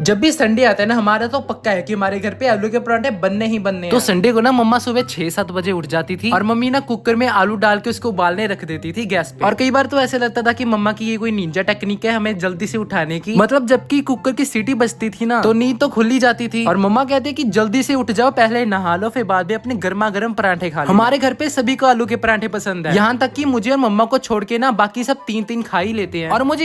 जब भी संडे आता है ना हमारा तो पक्का है कि हमारे घर पे आलू के पराठे बनने ही बनने तो संडे को ना मम्मा सुबह छह सात बजे उठ जाती थी और मम्मी ना कुकर में आलू डाल के उसको उबालने रख देती थी गैस पे और कई बार तो ऐसे लगता था कि मम्मा की ये कोई निंजा टेक्निक है हमें जल्दी से उठाने की मतलब जबकि कुकर की सीटी बजती थी ना तो नींद तो खुली जाती थी और मम्मा कहते की जल्दी से उठ जाओ पहले नहा लो फिर बाद में अपने गर्मा गर्म पराठे खा लो हमारे घर पे सभी को आलू के पराठे पसंद है यहाँ तक की मुझे और मम्मा को छोड़ के ना बाकी सब तीन तीन खा ही लेते हैं और मुझे